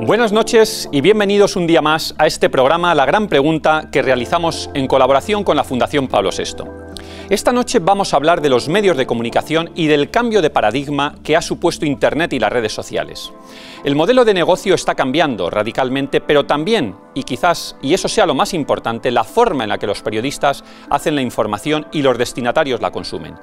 Buenas noches y bienvenidos un día más a este programa La Gran Pregunta que realizamos en colaboración con la Fundación Pablo VI. Esta noche vamos a hablar de los medios de comunicación y del cambio de paradigma que ha supuesto Internet y las redes sociales. El modelo de negocio está cambiando radicalmente, pero también, y quizás, y eso sea lo más importante, la forma en la que los periodistas hacen la información y los destinatarios la consumen.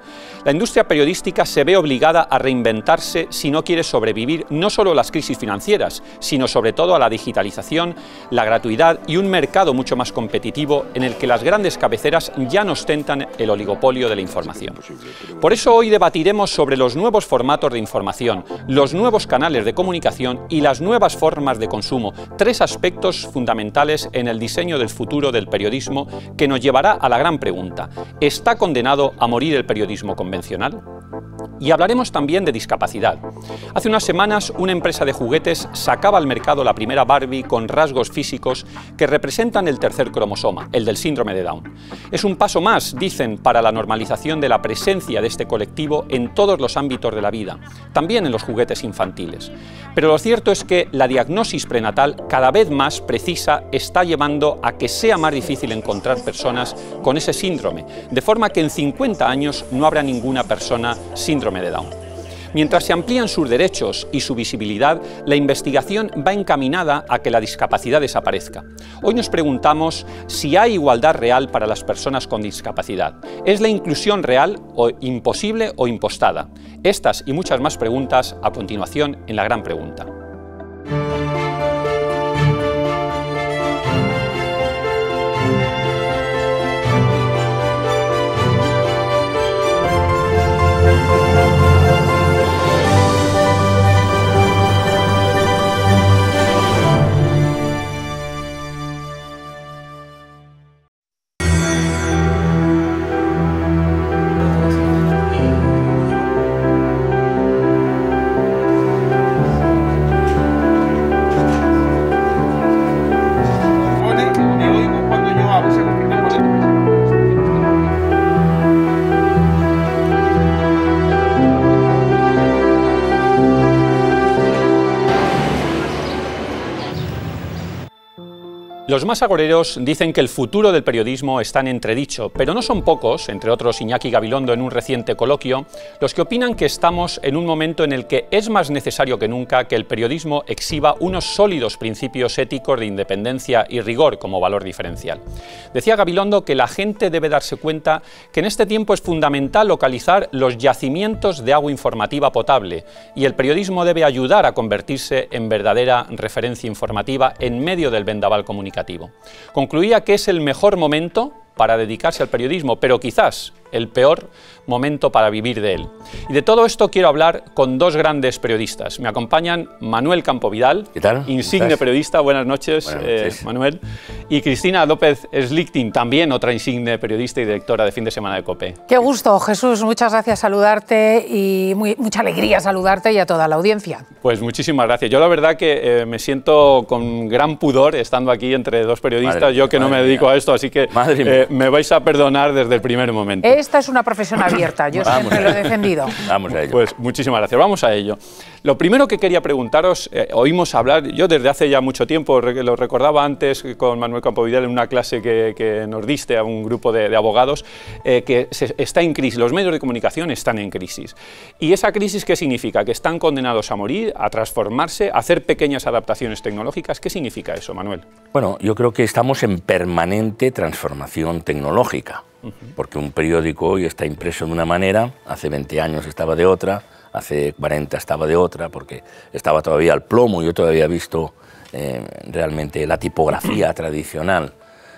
La industria periodística se ve obligada a reinventarse si no quiere sobrevivir no solo a las crisis financieras, sino sobre todo a la digitalización, la gratuidad y un mercado mucho más competitivo en el que las grandes cabeceras ya no ostentan el oligopolio de la información. Por eso hoy debatiremos sobre los nuevos formatos de información, los nuevos canales de comunicación y las nuevas formas de consumo, tres aspectos fundamentales en el diseño del futuro del periodismo que nos llevará a la gran pregunta, ¿está condenado a morir el periodismo convencional? y hablaremos también de discapacidad. Hace unas semanas una empresa de juguetes sacaba al mercado la primera Barbie con rasgos físicos que representan el tercer cromosoma, el del síndrome de Down. Es un paso más, dicen, para la normalización de la presencia de este colectivo en todos los ámbitos de la vida, también en los juguetes infantiles. Pero lo cierto es que la diagnosis prenatal cada vez más precisa está llevando a que sea más difícil encontrar personas con ese síndrome, de forma que en 50 años no habrá ninguna persona síndrome Mientras se amplían sus derechos y su visibilidad, la investigación va encaminada a que la discapacidad desaparezca. Hoy nos preguntamos si hay igualdad real para las personas con discapacidad. ¿Es la inclusión real o imposible o impostada? Estas y muchas más preguntas a continuación en la gran pregunta. Los más agoreros dicen que el futuro del periodismo está en entredicho, pero no son pocos, entre otros Iñaki Gabilondo en un reciente coloquio, los que opinan que estamos en un momento en el que es más necesario que nunca que el periodismo exhiba unos sólidos principios éticos de independencia y rigor como valor diferencial. Decía Gabilondo que la gente debe darse cuenta que en este tiempo es fundamental localizar los yacimientos de agua informativa potable y el periodismo debe ayudar a convertirse en verdadera referencia informativa en medio del vendaval comunicativo. Concluía que es el mejor momento para dedicarse al periodismo, pero quizás el peor momento para vivir de él. Y de todo esto quiero hablar con dos grandes periodistas. Me acompañan Manuel Campo Vidal, insigne periodista, buenas eh, noches, Manuel, y Cristina López Slichting, también otra insigne periodista y directora de fin de semana de COPE. Qué gusto, Jesús, muchas gracias saludarte y mucha alegría saludarte y a toda la audiencia. Pues muchísimas gracias. Yo la verdad que eh, me siento con gran pudor estando aquí entre dos periodistas, yo que no me dedico a esto, así que eh, me vais a perdonar desde el primer momento esta es una profesión abierta, yo siempre lo he defendido. Vamos a ello. Pues muchísimas gracias, vamos a ello. Lo primero que quería preguntaros, eh, oímos hablar, yo desde hace ya mucho tiempo, lo recordaba antes con Manuel Vidal en una clase que, nos diste a un grupo de, abogados, eh, que está en crisis, los medios de comunicación están en crisis. ¿Y esa crisis qué significa? Que están condenados a morir, a transformarse, a hacer pequeñas adaptaciones tecnológicas. ¿Qué significa eso, Manuel? Bueno, yo creo que estamos en permanente transformación tecnológica porque un periódico hoy está impreso de una manera, hace 20 años estaba de otra, hace 40 estaba de otra, porque estaba todavía al plomo, yo todavía he visto eh, realmente la tipografía tradicional.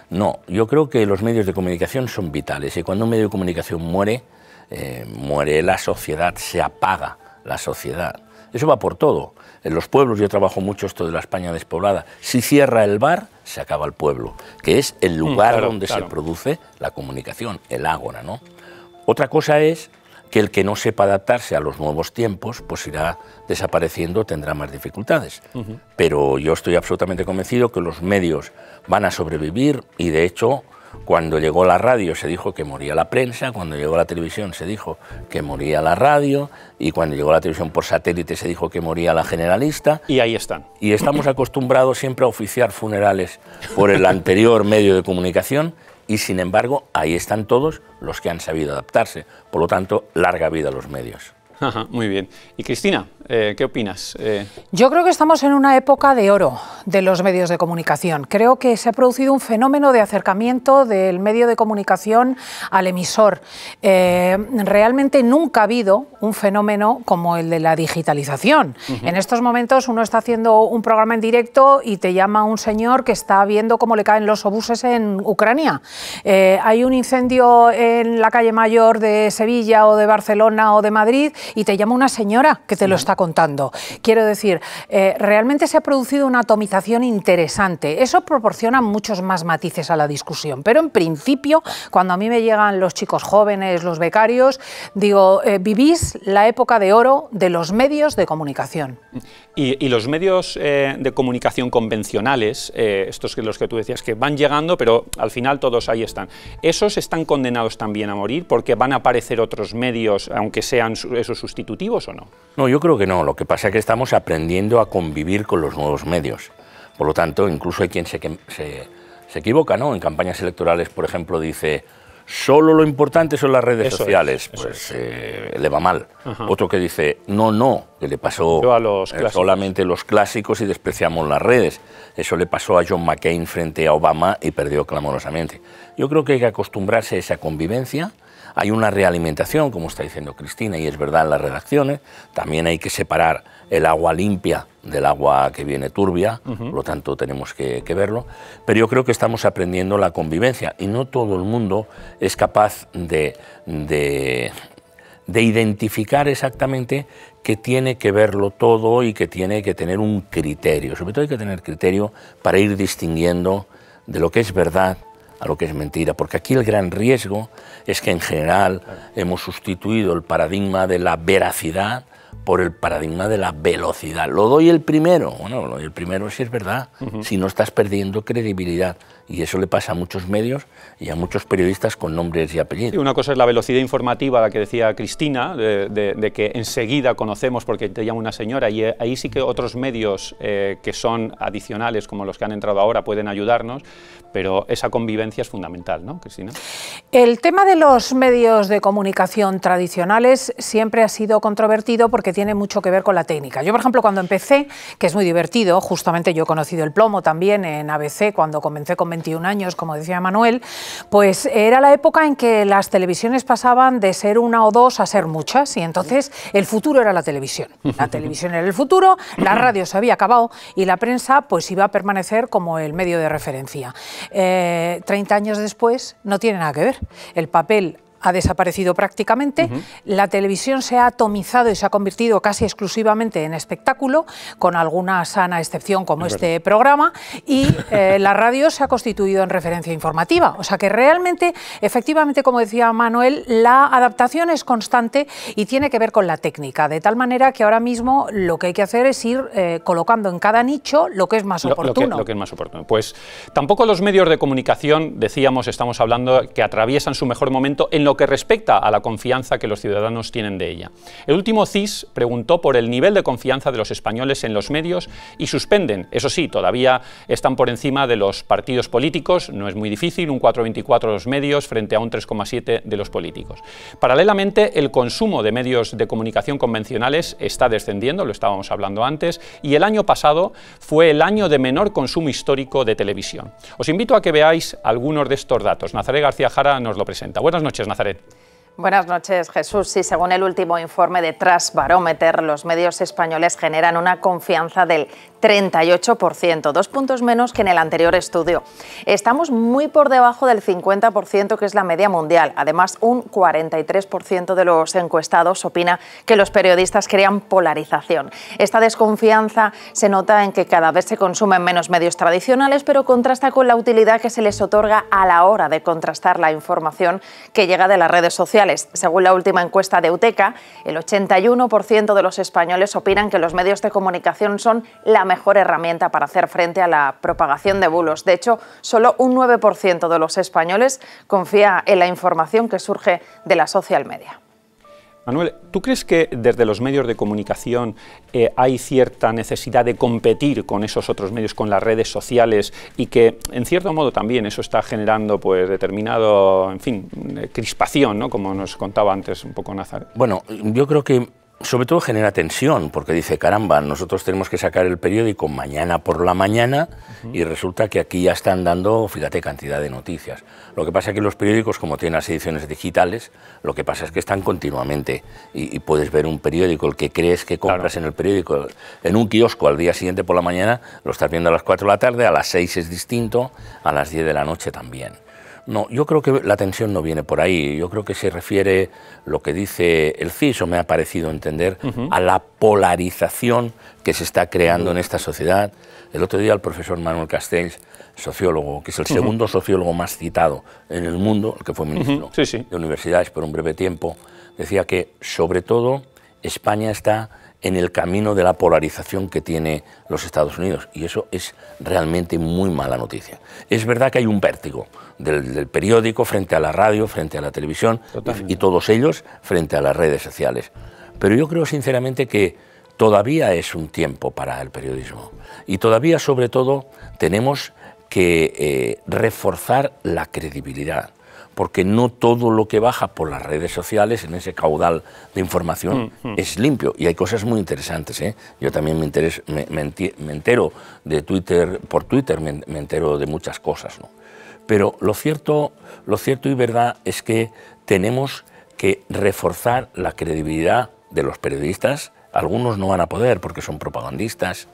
No, yo creo que los medios de comunicación son vitales y cuando un medio de comunicación muere, eh, muere la sociedad, se apaga la sociedad. Eso va por todo en los pueblos, yo trabajo mucho esto de la España despoblada, si cierra el bar, se acaba el pueblo, que es el mm, lugar donde se produce la comunicación, el ágora, ¿no? Otra cosa es que el que no sepa adaptarse a los nuevos tiempos, pues irá desapareciendo, tendrá más dificultades. Pero yo estoy absolutamente convencido que los medios van a sobrevivir y, de hecho, cuando llegó la radio se dijo que moría la prensa, cuando llegó la televisión se dijo que moría la radio y cuando llegó la televisión por satélite se dijo que moría la generalista. Y ahí están. Y estamos acostumbrados siempre a oficiar funerales por el anterior medio de comunicación y sin embargo ahí están todos los que han sabido adaptarse. Por lo tanto, larga vida a los medios muy bien. Y Cristina, eh, ¿qué opinas? Eh, Yo creo que estamos en una época de oro de los medios de comunicación. Creo que se ha producido un fenómeno de acercamiento del medio de comunicación al emisor. Eh, realmente nunca ha habido un fenómeno como el de la digitalización. En estos momentos uno está haciendo un programa en directo y te llama un señor que está viendo cómo le caen los obuses en Ucrania. hay un incendio en la calle mayor de Sevilla o de Barcelona o de Madrid y te llama una señora que te lo está contando. Quiero decir, eh, realmente se ha producido una atomización interesante. Eso proporciona muchos más matices a la discusión, pero en principio, cuando a mí me llegan los chicos jóvenes, los becarios, digo, eh, vivís la época de oro de los medios de comunicación. Y, los medios eh, de comunicación convencionales, estos que los que tú decías que van llegando, pero al final todos ahí están. Esos están condenados también a morir porque van a aparecer otros medios, aunque sean esos sustitutivos o no? No, yo creo que no. Lo que pasa es que estamos aprendiendo a convivir con los nuevos medios. Por lo tanto, incluso hay quien se, se, equivoca, ¿no? En campañas electorales, por ejemplo, dice, solo lo importante son las redes sociales, pues eh, le va mal. Otro que dice, no, no, que le pasó eh, solamente los clásicos y despreciamos las redes. Eso le pasó a John McCain frente a Obama y perdió clamorosamente. Yo creo que hay que acostumbrarse a esa convivencia hay una realimentación, como está diciendo Cristina, y es verdad en las redacciones. También hay que separar el agua limpia del agua que viene turbia, por lo tanto tenemos que, verlo. Pero yo creo que estamos aprendiendo la convivencia y no todo el mundo es capaz de, de, de identificar exactamente que tiene que verlo todo y que tiene que tener un criterio. Sobre todo hay que tener criterio para ir distinguiendo de lo que es verdad a lo que es mentira, porque aquí el gran riesgo es que en general hemos sustituido el paradigma de la veracidad por el paradigma de la velocidad. Lo doy el primero, bueno, lo doy el primero si es verdad, si no estás perdiendo credibilidad. Y eso le pasa a muchos medios y a muchos periodistas con nombres y apellidos. una cosa es la velocidad informativa, la que decía Cristina, de, que enseguida conocemos porque te llama una señora, y eh, ahí sí que otros medios eh, que son adicionales, como los que han entrado ahora, pueden ayudarnos, pero esa convivencia es fundamental, ¿no, El tema de los medios de comunicación tradicionales siempre ha sido controvertido porque tiene mucho que ver con la técnica. Yo, por ejemplo, cuando empecé, que es muy divertido, justamente yo he conocido el plomo también en ABC cuando comencé con 21 años, como decía Manuel, pues era la época en que las televisiones pasaban de ser una o dos a ser muchas y entonces el futuro era la televisión. La televisión era el futuro, la radio se había acabado y la prensa pues iba a permanecer como el medio de referencia eh, 30 años después no tiene nada que ver. El papel ha desaparecido prácticamente, la televisión se ha atomizado y se ha convertido casi exclusivamente en espectáculo, con alguna sana excepción como este programa, y eh, la radio se ha constituido en referencia informativa. O sea que realmente, efectivamente, como decía Manuel, la adaptación es constante y tiene que ver con la técnica, de tal manera que ahora mismo lo que hay que hacer es ir eh, colocando en cada nicho lo que es más oportuno. es más oportuno. Pues tampoco los medios de comunicación, decíamos, estamos hablando, que atraviesan su mejor momento en lo que respecta a la confianza que los ciudadanos tienen de ella. El último CIS preguntó por el nivel de confianza de los españoles en los medios y suspenden, eso sí, todavía están por encima de los partidos políticos, no es muy difícil, un 4,24 de los medios frente a un 3,7 de los políticos. Paralelamente, el consumo de medios de comunicación convencionales está descendiendo, lo estábamos hablando antes, y el año pasado fue el año de menor consumo histórico de televisión. Os invito a que veáis algunos de estos datos. Nazaré García Jara nos lo presenta. Buenas noches, Nazaré. it. Buenas noches, Jesús. Sí, según el último informe de Transbarómeter, los medios españoles generan una confianza del 38%, dos puntos menos que en el anterior estudio. Estamos muy por debajo del 50%, que es la media mundial. Además, un 43% de los encuestados opina que los periodistas crean polarización. Esta desconfianza se nota en que cada vez se consumen menos medios tradicionales, pero contrasta con la utilidad que se les otorga a la hora de contrastar la información que llega de las redes sociales según la última encuesta de UTECA, el 81% de los españoles opinan que los medios de comunicación son la mejor herramienta para hacer frente a la propagación de bulos. De hecho, solo un 9% de los españoles confía en la información que surge de la social media. Manuel, ¿tú crees que desde los medios de comunicación eh, hay cierta necesidad de competir con esos otros medios, con las redes sociales, y que en cierto modo también eso está generando pues determinado, en fin, eh, crispación, ¿no? como nos contaba antes un poco Nazar? Bueno, yo creo que sobre todo genera tensión, porque dice, caramba, nosotros tenemos que sacar el periódico mañana por la mañana y resulta que aquí ya están dando, fíjate, cantidad de noticias. Lo que pasa es que los periódicos, como tienen las ediciones digitales, lo que pasa es que están continuamente y, puedes ver un periódico, el que crees que compras en el periódico, en un kiosco al día siguiente por la mañana, lo estás viendo a las 4 de la tarde, a las 6 es distinto, a las 10 de la noche también. No, yo creo que la tensión no viene por ahí. Yo creo que se refiere, lo que dice el CISO, me ha parecido entender, a la polarización que se está creando en esta sociedad. El otro día el profesor Manuel Castells, sociólogo, que es el segundo sociólogo más citado en el mundo, el que fue ministro de universidades por un breve tiempo, decía que, sobre todo, España está en el camino de la polarización que tiene los Estados Unidos. Y eso es realmente muy mala noticia. Es verdad que hay un vértigo del, periódico frente a la radio, frente a la televisión y, todos ellos frente a las redes sociales. Pero yo creo sinceramente que todavía es un tiempo para el periodismo. Y todavía sobre todo tenemos que eh, reforzar la credibilidad porque no todo lo que baja por las redes sociales en ese caudal de información mm, mm. es limpio. Y hay cosas muy interesantes. ¿eh? Yo también me, entero de Twitter, por Twitter me, entero de muchas cosas. ¿no? Pero lo cierto, lo cierto y verdad es que tenemos que reforzar la credibilidad de los periodistas. Algunos no van a poder porque son propagandistas.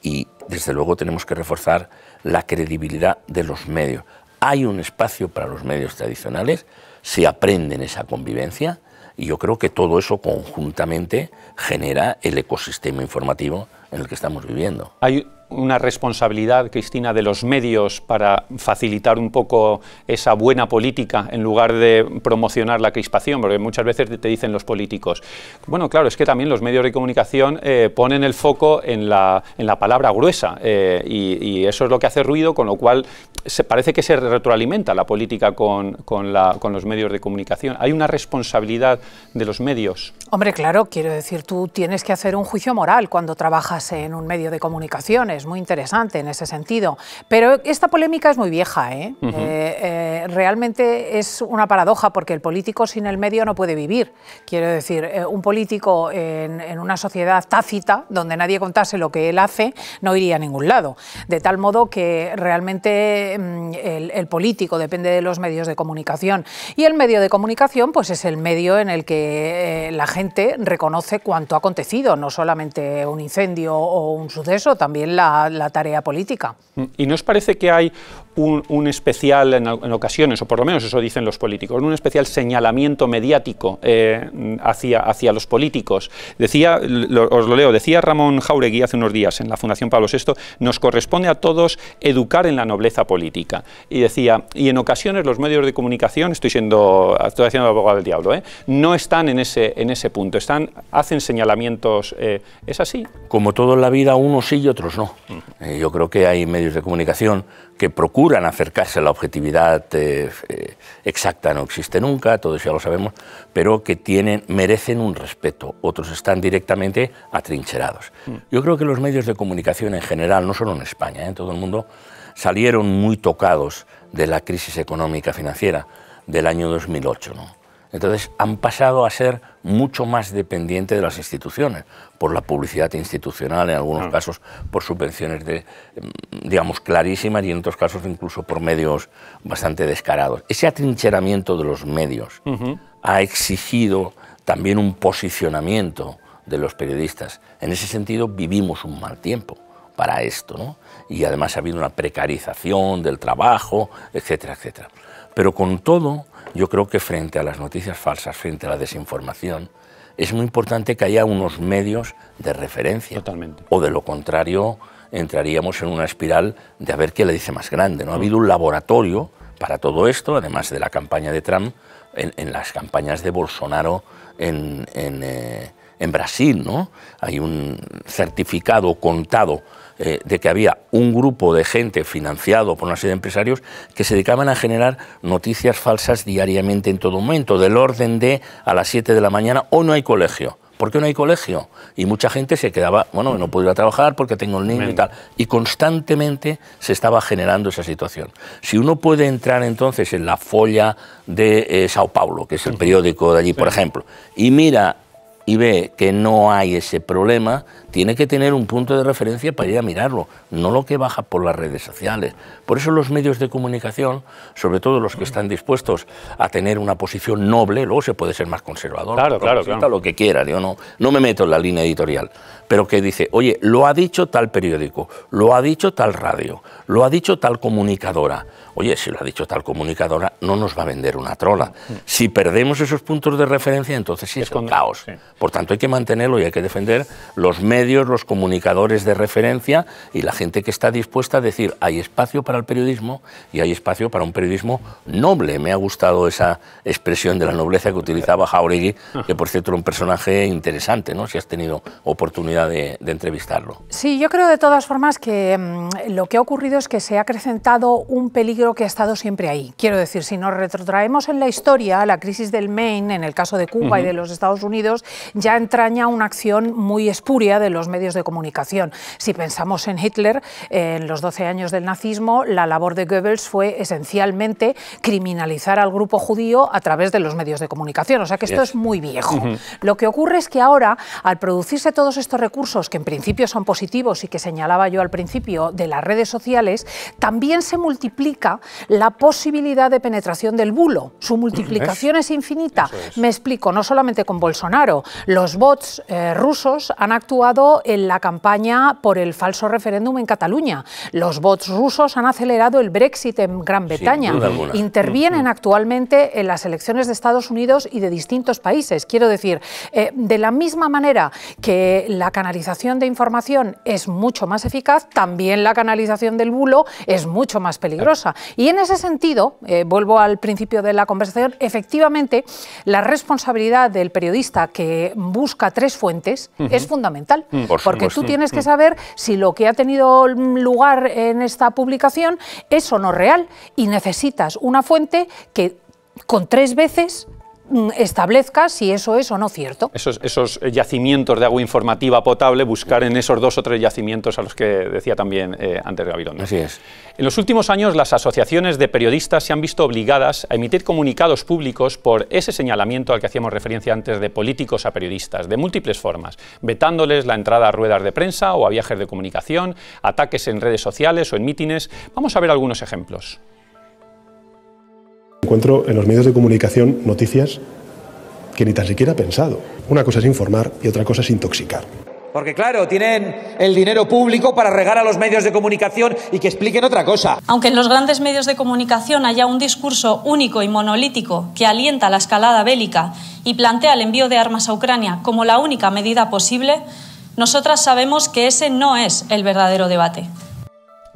Y desde luego tenemos que reforzar la credibilidad de los medios hay un espacio para los medios tradicionales, se aprende en esa convivencia y yo creo que todo eso conjuntamente genera el ecosistema informativo en el que estamos viviendo una responsabilidad, Cristina, de los medios para facilitar un poco esa buena política en lugar de promocionar la crispación? Porque muchas veces te dicen los políticos. Bueno, claro, es que también los medios de comunicación eh, ponen el foco en la, palabra gruesa eh, y, eso es lo que hace ruido, con lo cual parece que se retroalimenta la política con, con los medios de comunicación. ¿Hay una responsabilidad de los medios? Hombre, claro, quiero decir, tú tienes que hacer un juicio moral cuando trabajas en un medio de comunicaciones es muy interesante en ese sentido. Pero esta polémica es muy vieja. ¿eh? Eh, eh, realmente es una paradoja porque el político sin el medio no puede vivir. Quiero decir, un político en, una sociedad tácita, donde nadie contase lo que él hace, no iría a ningún lado. De tal modo que realmente mm, el, político depende de los medios de comunicación. Y el medio de comunicación pues es el medio en el que la gente reconoce cuánto ha acontecido, no solamente un incendio o un suceso, también la la, tarea política. ¿Y no os parece que hay un, especial, en, ocasiones, o por lo menos eso dicen los políticos, un especial señalamiento mediático eh, hacia, hacia los políticos. Decía, os lo leo, decía Ramón Jauregui hace unos días en la Fundación Pablo VI, nos corresponde a todos educar en la nobleza política. Y decía, y en ocasiones los medios de comunicación, estoy siendo, estoy haciendo abogado del diablo, ¿eh? no están en ese, en ese punto, están, hacen señalamientos, eh, es así. Como todo en la vida, unos sí y otros no. Yo creo que hay medios de comunicación que procuran acercarse a la objetividad eh, eh, exacta no existe nunca, todos ya lo sabemos, pero que tienen, merecen un respeto. Otros están directamente atrincherados. Mm. Yo creo que los medios de comunicación en general, no solo en España, ¿eh? en todo el mundo, salieron muy tocados de la crisis económica financiera del año 2008. Entonces han pasado a ser mucho más dependiente de las instituciones, por la publicidad institucional, en algunos casos por subvenciones de, mm, digamos, clarísimas y en otros casos incluso por medios bastante descarados. Ese atrincheramiento de los medios ha exigido también un posicionamiento de los periodistas. En ese sentido vivimos un mal tiempo para esto, ¿no? Y además ha habido una precarización del trabajo, etcétera, etcétera. Pero con todo, yo creo que frente a las noticias falsas, frente a la desinformación, es muy importante que haya unos medios de referencia. Totalmente. O de lo contrario, entraríamos en una espiral de a ver qué le dice más grande. ¿no? Ha habido un laboratorio para todo esto, además de la campaña de Trump, en, las campañas de Bolsonaro eh, en, Brasil. ¿no? Hay un certificado contado eh, de que había un grupo de gente financiado por una serie de empresarios que se dedicaban a generar noticias falsas diariamente en todo momento, del orden de a las 7 de la mañana o no hay colegio. ¿Por qué no hay colegio? Y mucha gente se quedaba, bueno, no puedo ir a trabajar porque tengo el niño y tal. Y constantemente se estaba generando esa situación. Si uno puede entrar entonces en la folla de eh, Sao Paulo, que es el periódico de allí, por ejemplo, y mira y ve que no hay ese problema, tiene que tener un punto de referencia para ir a mirarlo, no lo que baja por las redes sociales. Por eso los medios de comunicación, sobre todo los que están dispuestos a tener una posición noble, luego se puede ser más conservador, claro, lo que quiera, yo no, no me meto en la línea editorial, pero que dice, oye, lo ha dicho tal periódico, lo ha dicho tal radio, lo ha dicho tal comunicadora. Oye, si lo ha dicho tal comunicadora, no nos va a vender una trola. Mm. Si perdemos esos puntos de referencia, entonces sí es, caos. Por tanto, hay que mantenerlo y hay que defender los medios los comunicadores de referencia y la gente que está dispuesta a decir hay espacio para el periodismo y hay espacio para un periodismo noble. Me ha gustado esa expresión de la nobleza que utilizaba Jauregui, que por cierto era un personaje interesante, ¿no? si has tenido oportunidad de, entrevistarlo. Sí, yo creo de todas formas que mm, lo que ha ocurrido es que se ha acrecentado un peligro que ha estado siempre ahí. Quiero decir, si nos retrotraemos en la historia, la crisis del Maine, en el caso de Cuba y de los Estados Unidos, ya entraña una acción muy espuria de los medios de comunicación. Si pensamos en Hitler, en los 12 años del nazismo, la labor de Goebbels fue esencialmente criminalizar al grupo judío a través de los medios de comunicación. O sea que esto es muy viejo. Lo que ocurre es que ahora, al producirse todos estos recursos, que en principio son positivos y que señalaba yo al principio de las redes sociales, también se multiplica la posibilidad de penetración del bulo. Su multiplicación ¿Es? infinita. Me explico, no solamente con Bolsonaro, los bots eh, rusos han actuado en la campaña por el falso referéndum en Cataluña. Los bots rusos han acelerado el Brexit en Gran Bretaña. Intervienen mm, mm. actualmente en las elecciones de Estados Unidos y de distintos países. Quiero decir, eh, de la misma manera que la canalización de información es mucho más eficaz, también la canalización del bulo es mucho más peligrosa. Y en ese sentido, eh, vuelvo al principio de la conversación, efectivamente, la responsabilidad del periodista que busca tres fuentes es fundamental. Mm. porque tú tienes que mm. saber si lo que ha tenido lugar en esta publicación es o no real y necesitas una fuente que con tres veces Mm, establezca si eso es o no cierto. Esos, eh, yacimientos de agua informativa potable, buscar en esos dos o tres yacimientos a los que decía también eh, antes Gabilondo. Así es. En los últimos años, las asociaciones de periodistas se han visto obligadas a emitir comunicados públicos por ese señalamiento al que hacíamos referencia antes de políticos a periodistas, de múltiples formas, vetándoles la entrada a ruedas de prensa o a viajes de comunicación, ataques en redes sociales o en mítines. Vamos a ver algunos ejemplos. Encuentro en los medios de comunicación noticias que ni tan siquiera he pensado. Una cosa es informar y otra cosa es intoxicar. Porque claro, tienen el dinero público para regar a los medios de comunicación y que expliquen otra cosa. Aunque en los grandes medios de comunicación haya un discurso único y monolítico que alienta la escalada bélica y plantea el envío de armas a Ucrania como la única medida posible, nosotras sabemos que ese no es el verdadero debate.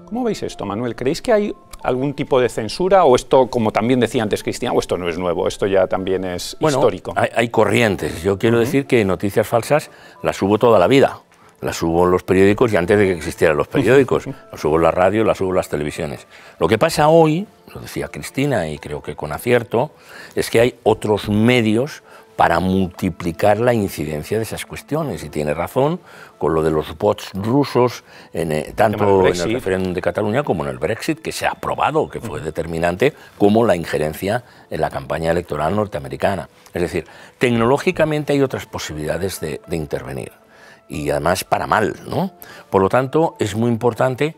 ¿Cómo veis esto, Manuel? ¿Creéis que hay algún tipo de censura o esto, como también decía antes Cristina... o esto no es nuevo, esto ya también es histórico? Hay, corrientes. Yo quiero decir que noticias falsas las hubo toda la vida. Las hubo en los periódicos y antes de que existieran los periódicos. las hubo en la radio, las hubo en las televisiones. Lo que pasa hoy, lo decía Cristina y creo que con acierto, es que hay otros medios para multiplicar la incidencia de esas cuestiones. Y tiene razón con lo de los bots rusos, eh, tanto en el referéndum de Cataluña como en el Brexit, que se ha probado que fue determinante, como la injerencia en la campaña electoral norteamericana. Es decir, tecnológicamente hay otras posibilidades de, intervenir. Y además para mal, ¿no? Por lo tanto, es muy importante,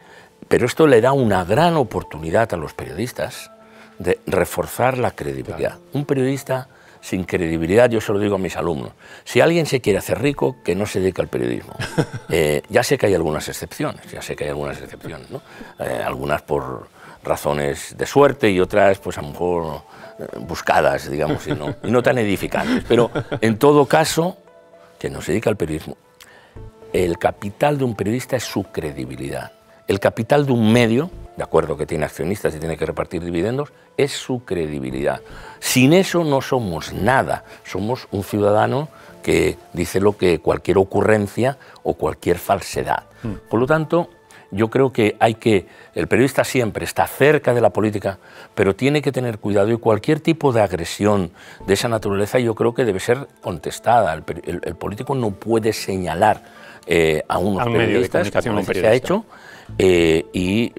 pero esto le da una gran oportunidad a los periodistas de reforzar la credibilidad. Un periodista sin credibilidad, yo se lo digo a mis alumnos. Si alguien se quiere hacer rico, que no se dedique al periodismo. Eh, ya sé que hay algunas excepciones, ya sé que hay algunas excepciones, ¿no? Eh, algunas por razones de suerte y otras, pues a lo mejor eh, buscadas, digamos, y no, y no tan edificantes. Pero en todo caso, que no se dedique al periodismo. El capital de un periodista es su credibilidad. El capital de un medio de acuerdo que tiene accionistas y tiene que repartir dividendos, es su credibilidad. Sin eso no somos nada, somos un ciudadano que dice lo que cualquier ocurrencia o cualquier falsedad. Hmm. Por lo tanto, yo creo que hay que, el periodista siempre está cerca de la política, pero tiene que tener cuidado y cualquier tipo de agresión de esa naturaleza yo creo que debe ser contestada. El, político no puede señalar eh, a unos un periodistas lo que se ha hecho eh, y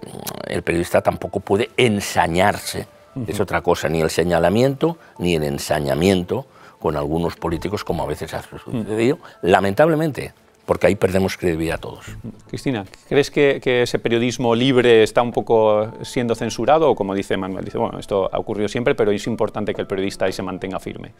el periodista tampoco puede ensañarse, es otra cosa, ni el señalamiento ni el ensañamiento con algunos políticos como a veces ha sucedido, lamentablemente porque ahí perdemos credibilidad a todos. Cristina, ¿crees que, que, ese periodismo libre está un poco siendo censurado? O como dice Manuel, dice, bueno, esto ha ocurrido siempre, pero es importante que el periodista ahí se mantenga firme.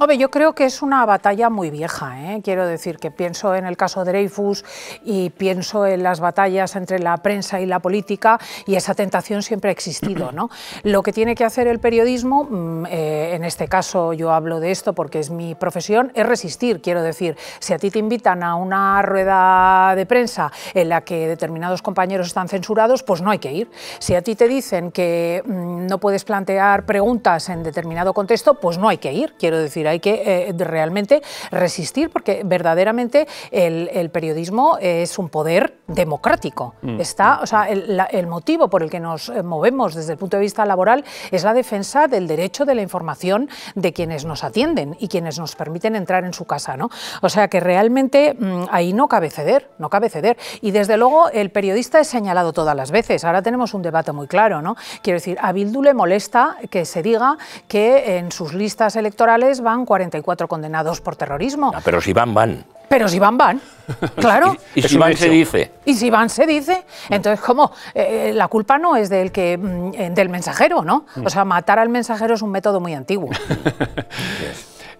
Hombre, yo creo que es una batalla muy vieja. ¿eh? Quiero decir que pienso en el caso de Dreyfus y pienso en las batallas entre la prensa y la política y esa tentación siempre ha existido. ¿no? Lo que tiene que hacer el periodismo, mm, eh, en este caso yo hablo de esto porque es mi profesión, es resistir. Quiero decir, si a ti te invitan a una rueda de prensa en la que determinados compañeros están censurados, pues no hay que ir. Si a ti te dicen que mm, no puedes plantear preguntas en determinado contexto, pues no hay que ir. Quiero decir, hay que eh, realmente resistir porque verdaderamente el, periodismo es un poder democrático. Mm. Está, o sea, el, motivo por el que nos eh, movemos desde el punto de vista laboral es la defensa del derecho de la información de quienes nos atienden y quienes nos permiten entrar en su casa, ¿no? O sea que realmente mm, ahí no cabe ceder, no cabe ceder. Y desde luego el periodista es señalado todas las veces. Ahora tenemos un debate muy claro, ¿no? Quiero decir, a Bildu le molesta que se diga que en sus listas electorales van 44 condenados por terrorismo. Ah, pero si van, van. Pero si van, van. Claro. y, si van, se dice. Y si van, se dice. Entonces, ¿cómo? Eh, eh, la culpa no es del, que, mm, eh, del mensajero, ¿no? Mm. O sea, matar al mensajero es un método muy antiguo.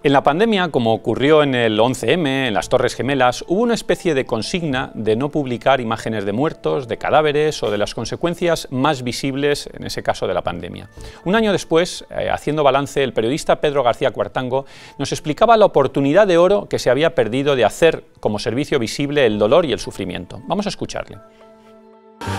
En la pandemia, como ocurrió en el 11M, en las Torres Gemelas, hubo una especie de consigna de no publicar imágenes de muertos, de cadáveres o de las consecuencias más visibles, en ese caso, de la pandemia. Un año después, eh, haciendo balance, el periodista Pedro García Cuartango nos explicaba la oportunidad de oro que se había perdido de hacer como servicio visible el dolor y el sufrimiento. Vamos a escucharle.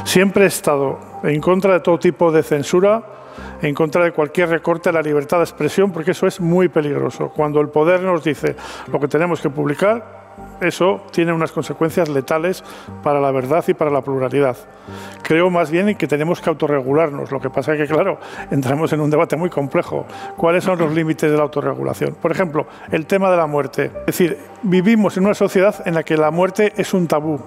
Siempre he estado en contra de todo tipo de censura en contra de cualquier recorte a la libertad de expresión, porque eso es muy peligroso. Cuando el poder nos dice lo que tenemos que publicar, eso tiene unas consecuencias letales para la verdad y para la pluralidad. Creo más bien que tenemos que autorregularnos. Lo que pasa es que, claro, entramos en un debate muy complejo. ¿Cuáles son los límites de la autorregulación? Por ejemplo, el tema de la muerte. Es decir, vivimos en una sociedad en la que la muerte es un tabú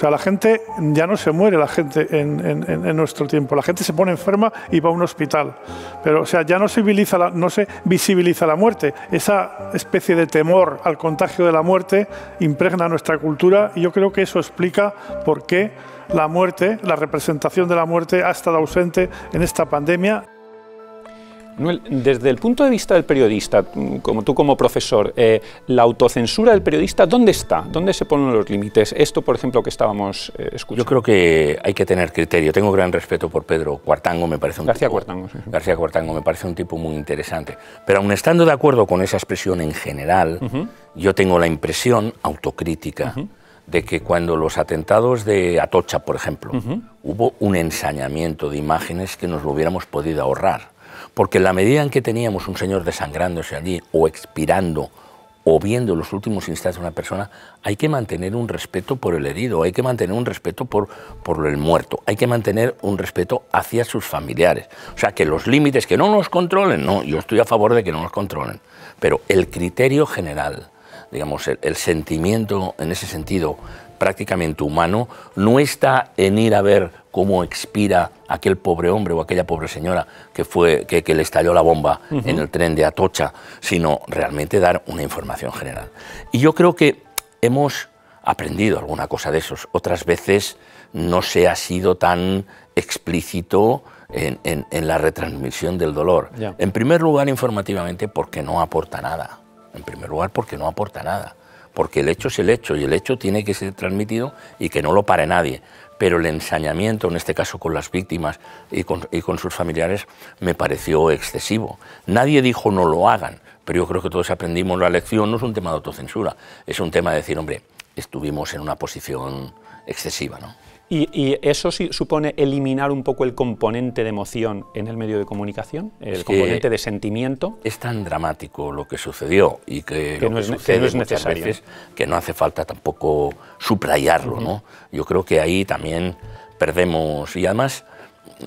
o sea, la gente ya no se muere, la gente en, nuestro tiempo. La gente se pone enferma y va a un hospital. Pero, o sea, ya no la, no se visibiliza la muerte. Esa especie de temor al contagio de la muerte impregna nuestra cultura y yo creo que eso explica por qué la muerte, la representación de la muerte, ha estado ausente en esta pandemia. Noel, desde el punto de vista del periodista, mm, como tú como profesor, eh, la autocensura del periodista, ¿dónde está? ¿Dónde se ponen los límites? Esto, por ejemplo, que estábamos eh, escuchando. Yo creo que hay que tener criterio. Tengo gran respeto por Pedro Cuartango, me parece un García Cuartango, García Cuartango, me parece un tipo muy interesante. Pero aun estando de acuerdo con esa expresión en general, yo tengo la impresión autocrítica. de que cuando los atentados de Atocha, por ejemplo, hubo un ensañamiento de imágenes que nos lo hubiéramos podido ahorrar. Porque en la medida en que teníamos un señor desangrándose allí, o expirando, o viendo los últimos instantes de una persona, hay que mantener un respeto por el herido, hay que mantener un respeto por, por el muerto, hay que mantener un respeto hacia sus familiares. O sea, que los límites que no nos controlen, no, yo estoy a favor de que no nos controlen, pero el criterio general, digamos, el sentimiento en ese sentido prácticamente humano no está en ir a ver cómo expira aquel pobre hombre o aquella pobre señora que fue que, le estalló la bomba en el tren de Atocha, sino realmente dar una información general. Y yo creo que hemos aprendido alguna cosa de esos. Otras veces no se ha sido tan explícito en, la retransmisión del dolor. En primer lugar, informativamente, porque no aporta nada. En primer lugar, porque no aporta nada porque el hecho es el hecho y el hecho tiene que ser transmitido y que no lo pare nadie. Pero el ensañamiento, en este caso con las víctimas y con, sus familiares, me pareció excesivo. Nadie dijo no lo hagan, pero yo creo que todos aprendimos la lección. No es un tema de autocensura, es un tema de decir, hombre, estuvimos en una posición excesiva, ¿no? Y, eso sí, supone eliminar un poco el componente de emoción en el medio de comunicación, el componente de sentimiento. Es tan dramático lo que sucedió y que, no es, necesario. que no hace falta tampoco subrayarlo. ¿no? Yo creo que ahí también perdemos, y además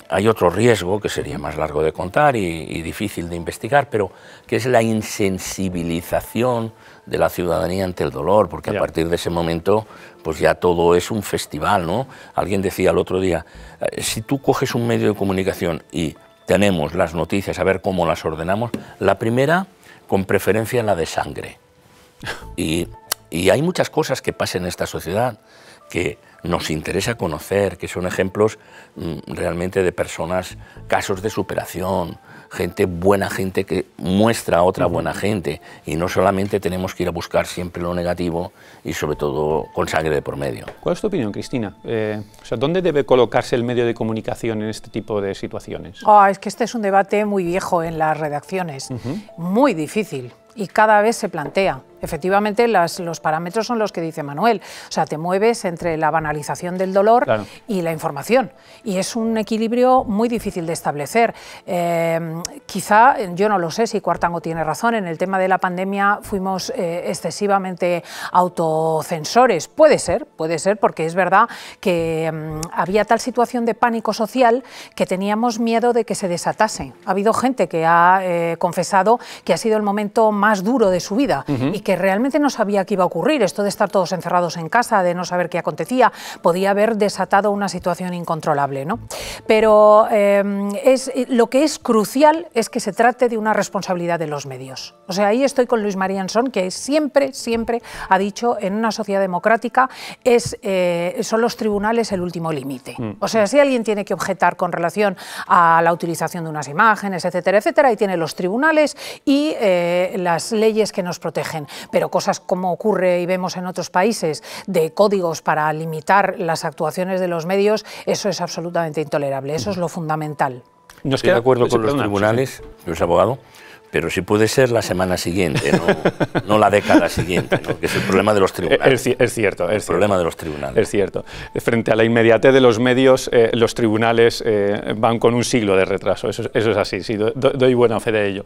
hay otro riesgo que sería más largo de contar y, difícil de investigar, pero que es la insensibilización de la ciudadanía ante el dolor, porque a partir de ese momento, pues ya todo es un festival, ¿no? Alguien decía el otro día, eh, si tú coges un medio de comunicación y tenemos las noticias, a ver cómo las ordenamos, la primera, con preferencia la de sangre. y hay muchas cosas que pasan en esta sociedad que nos interesa conocer, que son ejemplos mm, realmente de personas, casos de superación, gente buena, gente que muestra a otra buena gente. Y no solamente tenemos que ir a buscar siempre lo negativo y sobre todo con sangre de por medio. ¿Cuál es tu opinión, Cristina? Eh, o sea, ¿Dónde debe colocarse el medio de comunicación en este tipo de situaciones? Ah, es que este es un debate muy viejo en las redacciones, muy difícil y cada vez se plantea efectivamente las, los parámetros son los que dice Manuel. O sea, te mueves entre la banalización del dolor y la información. Y es un equilibrio muy difícil de establecer. Eh, quizá, yo no lo sé si Cuartango tiene razón, en el tema de la pandemia fuimos eh, excesivamente autocensores. Puede ser, puede ser, porque es verdad que mm, había tal situación de pánico social que teníamos miedo de que se desatase. Ha habido gente que ha eh, confesado que ha sido el momento más duro de su vida y que realmente no sabía qué iba a ocurrir. Esto de estar todos encerrados en casa, de no saber qué acontecía, podía haber desatado una situación incontrolable. ¿no? Pero em, es, lo que es crucial es que se trate de una responsabilidad de los medios. O sea, ahí estoy con Luis María que siempre, siempre ha dicho, en una sociedad democrática es, eh, son los tribunales el último límite. Mm, o sea, mm. si alguien tiene que objetar con relación a la utilización de unas imágenes, etcétera, etcétera, ahí tiene los tribunales y eh, las leyes que nos protegen pero cosas como ocurre y vemos en otros países de códigos para limitar las actuaciones de los medios, eso es absolutamente intolerable. Eso es lo fundamental. Nos Estoy de acuerdo con los tribunales, los abogados, pero si puede ser la semana siguiente, no, la década siguiente, porque es el problema de los eh, tribunales. Es, cierto, el problema de los tribunales. Es cierto. Frente a la inmediatez de los medios, eh, los tribunales eh, van con un siglo de retraso, eso, es así, sí, doy buena fe de ello.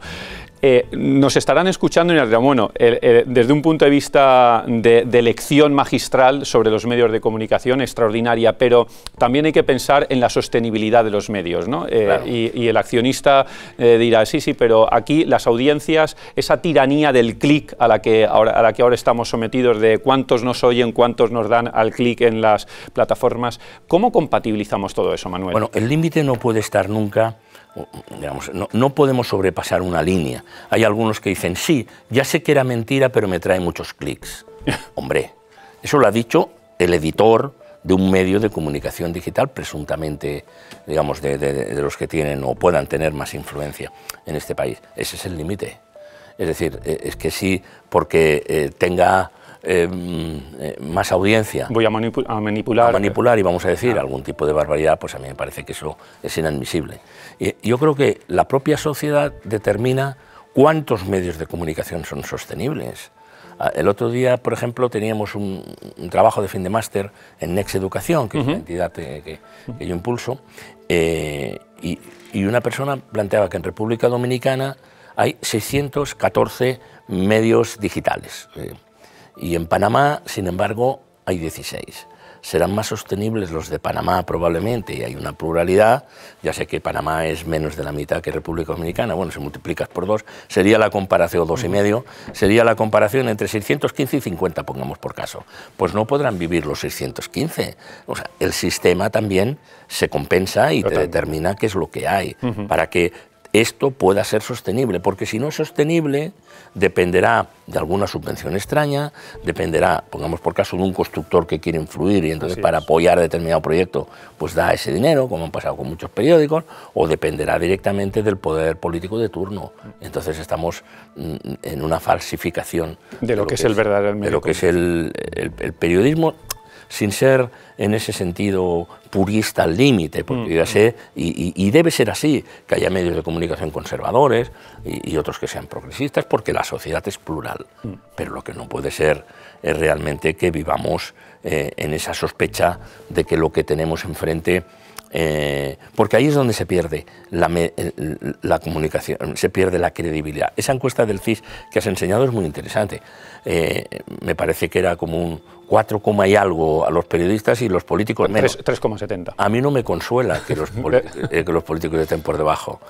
nos estarán escuchando y nos dirán, bueno, desde un punto de vista de, elección magistral sobre los medios de comunicación, extraordinaria, pero también hay que pensar en la sostenibilidad de los medios, Y, y, el accionista dirá, sí, sí, pero aquí la las audiencias, esa tiranía del clic a, la que ahora, a la que ahora estamos sometidos, de cuántos nos oyen, cuántos nos dan al clic en las plataformas, ¿cómo compatibilizamos todo eso, Manuel? Bueno, el límite no puede estar nunca no, podemos sobrepasar una línea. Hay algunos que dicen, sí, ya sé que era mentira, pero me trae muchos clics. Hombre, eso lo ha dicho el editor, de un medio de comunicación digital, presuntamente, digamos, de, los que tienen o puedan tener más influencia en este país. Ese es el límite. Es decir, eh, es que sí, porque eh, tenga em, eh, más audiencia. Voy a, manipular. A manipular y vamos a decir algún tipo de barbaridad, pues a mí me parece que eso es inadmisible. yo creo que la propia sociedad determina cuántos medios de comunicación son sostenibles. Ah, el otro día, por ejemplo, teníamos un, trabajo de fin de máster en Next Educación, que es una entidad eh, que, yo impulso, eh, y, una persona planteaba que en República Dominicana hay 614 medios digitales eh, y en Panamá, sin embargo, hay 16 serán más sostenibles los de Panamá probablemente, y hay una pluralidad, ya sé que Panamá es menos de la mitad que República Dominicana, bueno, si multiplicas por dos, sería la comparación, dos y mm. medio, sería la comparación entre 615 y 50, pongamos por caso, pues no podrán vivir los 615, o sea, el sistema también se compensa y determina qué es lo que hay, para que esto pueda ser sostenible, porque si no es sostenible, dependerá de alguna subvención extraña, dependerá, pongamos por caso, de un constructor que quiere influir y entonces para apoyar determinado proyecto, pues da ese dinero, como han pasado con muchos periódicos, o dependerá directamente del poder político de turno. Entonces estamos mm, en una falsificación de lo, que, es el verdadero de lo que es el periodismo sin ser en ese sentido purista al límite, porque mm. ya sé, y, debe ser así, que haya medios de comunicación conservadores y, otros que sean progresistas, porque la sociedad es plural. Mm. Pero lo que no puede ser es realmente que vivamos eh, en esa sospecha de que lo que tenemos enfrente... Eh, porque ahí es donde se pierde la, comunicación, se pierde la credibilidad. Esa encuesta del CIS que has enseñado es muy interesante. Eh, me parece que era como un, 4, y algo a los periodistas y los políticos menos. 3,70. A mí no me consuela que los, eh, que los políticos estén por debajo.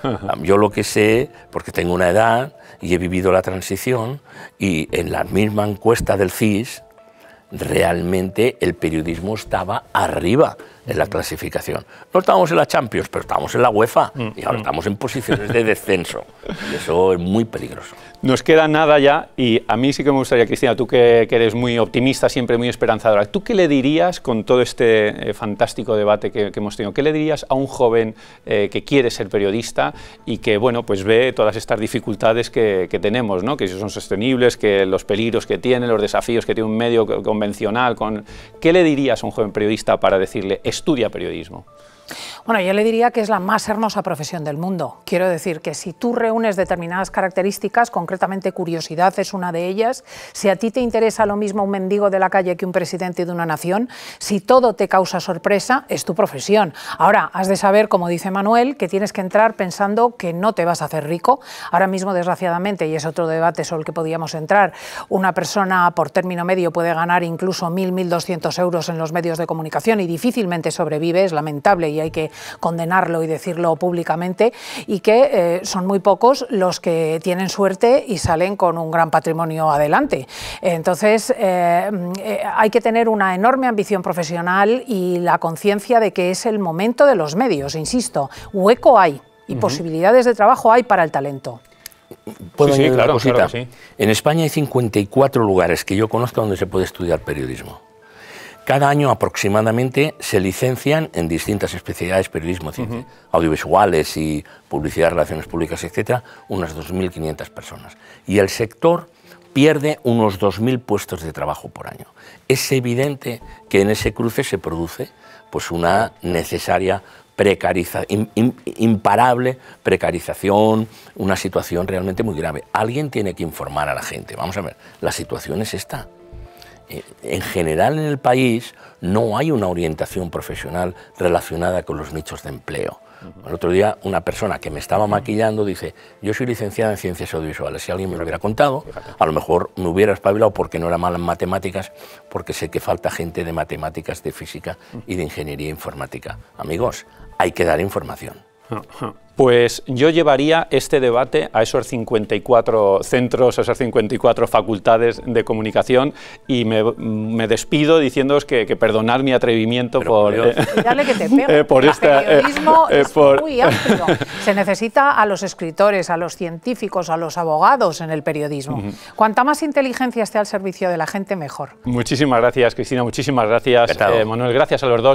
Yo lo que sé, porque tengo una edad y he vivido la transición, y en la misma encuesta del CIS, realmente el periodismo estaba arriba en la clasificación. No estábamos en la Champions, pero estábamos en la UEFA mm, y ahora mm. estamos en posiciones de descenso. Y eso es muy peligroso. Nos queda nada ya y a mí sí que me gustaría, Cristina, tú que, eres muy optimista, siempre muy esperanzadora, ¿tú qué le dirías con todo este eh, fantástico debate que, hemos tenido? ¿Qué le dirías a un joven eh, que quiere ser periodista y que, bueno, pues ve todas estas dificultades que, tenemos, ¿no? Que si son sostenibles, que los peligros que tiene, los desafíos que tiene un medio convencional. ¿Qué le dirías a un joven periodista para decirle, estudia periodismo? Bueno, yo le diría que es la más hermosa profesión del mundo. Quiero decir que si tú reúnes determinadas características, concretamente curiosidad es una de ellas, si a ti te interesa lo mismo un mendigo de la calle que un presidente de una nación, si todo te causa sorpresa, es tu profesión. Ahora, has de saber, como dice Manuel, que tienes que entrar pensando que no te vas a hacer rico. Ahora mismo, desgraciadamente, y es otro debate sobre el que podíamos entrar, una persona por término medio puede ganar incluso 1.000, 1.200 euros en los medios de comunicación y difícilmente sobrevive, es lamentable hay que condenarlo y decirlo públicamente, y que eh, son muy pocos los que tienen suerte y salen con un gran patrimonio adelante. Entonces, eh, mm, eh, hay que tener una enorme ambición profesional y la conciencia de que es el momento de los medios, insisto, hueco hay y posibilidades de trabajo hay para el talento. Puedo sí, claro, cosita? En España hay 54 lugares que yo conozco donde se puede estudiar periodismo. Cada año aproximadamente se licencian en distintas especialidades, periodismo, audiovisuales y publicidad, relaciones públicas, etcétera, unas 2.500 personas. Y el sector pierde unos 2.000 puestos de trabajo por año. Es evidente que en ese cruce se produce pues, una necesaria precariza, imparable precarización, una situación realmente muy grave. Alguien tiene que informar a la gente. Vamos a ver, la situación es esta en general en el país no hay una orientación profesional relacionada con los nichos de empleo. El otro día una persona que me estaba maquillando dice, yo soy licenciada en ciencias audiovisuales, si alguien me lo hubiera contado, a lo mejor me hubiera espabilado porque no era mala en matemáticas, porque sé que falta gente de matemáticas, de física y de ingeniería informática. Amigos, hay que dar información. Pues yo llevaría este debate a esos 54 centros, a esas 54 facultades de comunicación y me, despido diciéndoos que, que, perdonad mi atrevimiento por... por El periodismo es muy Se necesita a los escritores, a los científicos, a los abogados en el periodismo. Cuanta más inteligencia esté al servicio de la gente, mejor. Muchísimas gracias, Cristina. Muchísimas gracias, eh, Manuel. Gracias a los dos.